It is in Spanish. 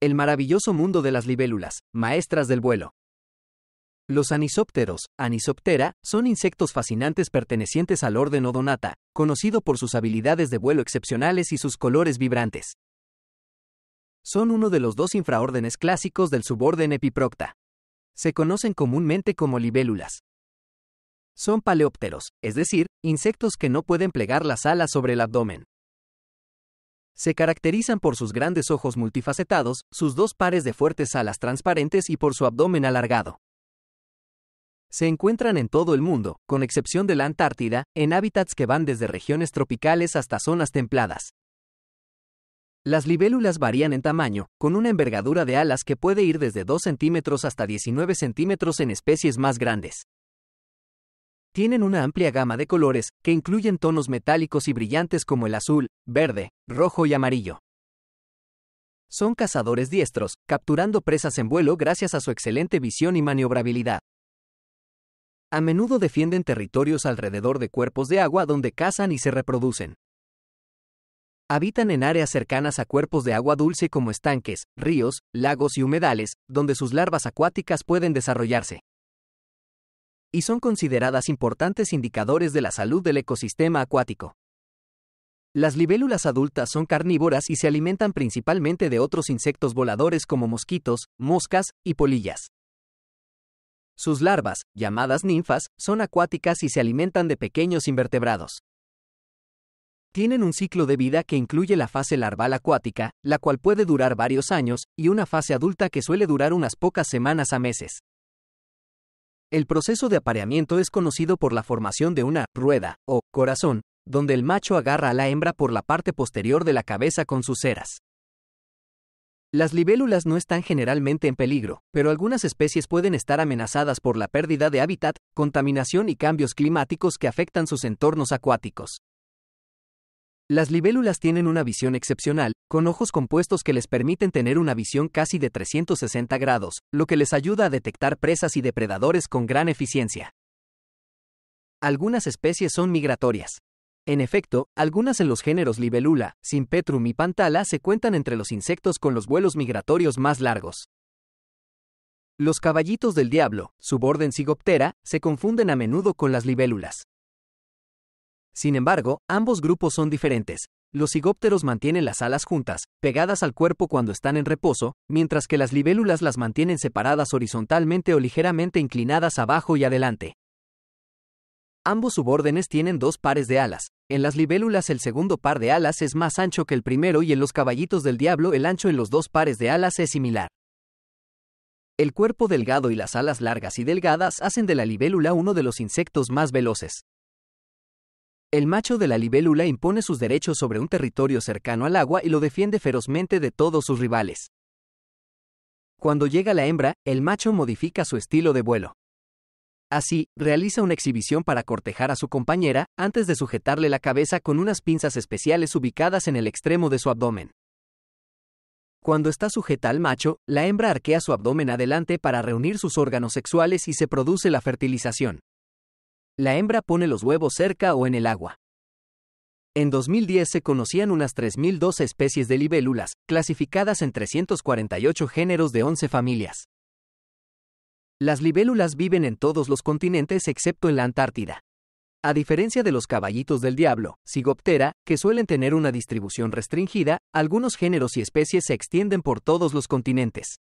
El maravilloso mundo de las libélulas, maestras del vuelo. Los anisópteros, anisoptera, son insectos fascinantes pertenecientes al orden Odonata, conocido por sus habilidades de vuelo excepcionales y sus colores vibrantes. Son uno de los dos infraórdenes clásicos del suborden Epiprocta. Se conocen comúnmente como libélulas. Son paleópteros, es decir, insectos que no pueden plegar las alas sobre el abdomen. Se caracterizan por sus grandes ojos multifacetados, sus dos pares de fuertes alas transparentes y por su abdomen alargado. Se encuentran en todo el mundo, con excepción de la Antártida, en hábitats que van desde regiones tropicales hasta zonas templadas. Las libélulas varían en tamaño, con una envergadura de alas que puede ir desde 2 centímetros hasta 19 centímetros en especies más grandes. Tienen una amplia gama de colores, que incluyen tonos metálicos y brillantes como el azul, verde, rojo y amarillo. Son cazadores diestros, capturando presas en vuelo gracias a su excelente visión y maniobrabilidad. A menudo defienden territorios alrededor de cuerpos de agua donde cazan y se reproducen. Habitan en áreas cercanas a cuerpos de agua dulce como estanques, ríos, lagos y humedales, donde sus larvas acuáticas pueden desarrollarse y son consideradas importantes indicadores de la salud del ecosistema acuático. Las libélulas adultas son carnívoras y se alimentan principalmente de otros insectos voladores como mosquitos, moscas y polillas. Sus larvas, llamadas ninfas, son acuáticas y se alimentan de pequeños invertebrados. Tienen un ciclo de vida que incluye la fase larval acuática, la cual puede durar varios años, y una fase adulta que suele durar unas pocas semanas a meses. El proceso de apareamiento es conocido por la formación de una rueda o corazón, donde el macho agarra a la hembra por la parte posterior de la cabeza con sus ceras. Las libélulas no están generalmente en peligro, pero algunas especies pueden estar amenazadas por la pérdida de hábitat, contaminación y cambios climáticos que afectan sus entornos acuáticos. Las libélulas tienen una visión excepcional, con ojos compuestos que les permiten tener una visión casi de 360 grados, lo que les ayuda a detectar presas y depredadores con gran eficiencia. Algunas especies son migratorias. En efecto, algunas en los géneros Libelula, Simpetrum y Pantala se cuentan entre los insectos con los vuelos migratorios más largos. Los caballitos del diablo, suborden cigoptera, se confunden a menudo con las libélulas. Sin embargo, ambos grupos son diferentes. Los cigópteros mantienen las alas juntas, pegadas al cuerpo cuando están en reposo, mientras que las libélulas las mantienen separadas horizontalmente o ligeramente inclinadas abajo y adelante. Ambos subórdenes tienen dos pares de alas. En las libélulas el segundo par de alas es más ancho que el primero y en los caballitos del diablo el ancho en los dos pares de alas es similar. El cuerpo delgado y las alas largas y delgadas hacen de la libélula uno de los insectos más veloces. El macho de la libélula impone sus derechos sobre un territorio cercano al agua y lo defiende ferozmente de todos sus rivales. Cuando llega la hembra, el macho modifica su estilo de vuelo. Así, realiza una exhibición para cortejar a su compañera antes de sujetarle la cabeza con unas pinzas especiales ubicadas en el extremo de su abdomen. Cuando está sujeta al macho, la hembra arquea su abdomen adelante para reunir sus órganos sexuales y se produce la fertilización. La hembra pone los huevos cerca o en el agua. En 2010 se conocían unas 3,012 especies de libélulas, clasificadas en 348 géneros de 11 familias. Las libélulas viven en todos los continentes excepto en la Antártida. A diferencia de los caballitos del diablo, Cigoptera, que suelen tener una distribución restringida, algunos géneros y especies se extienden por todos los continentes.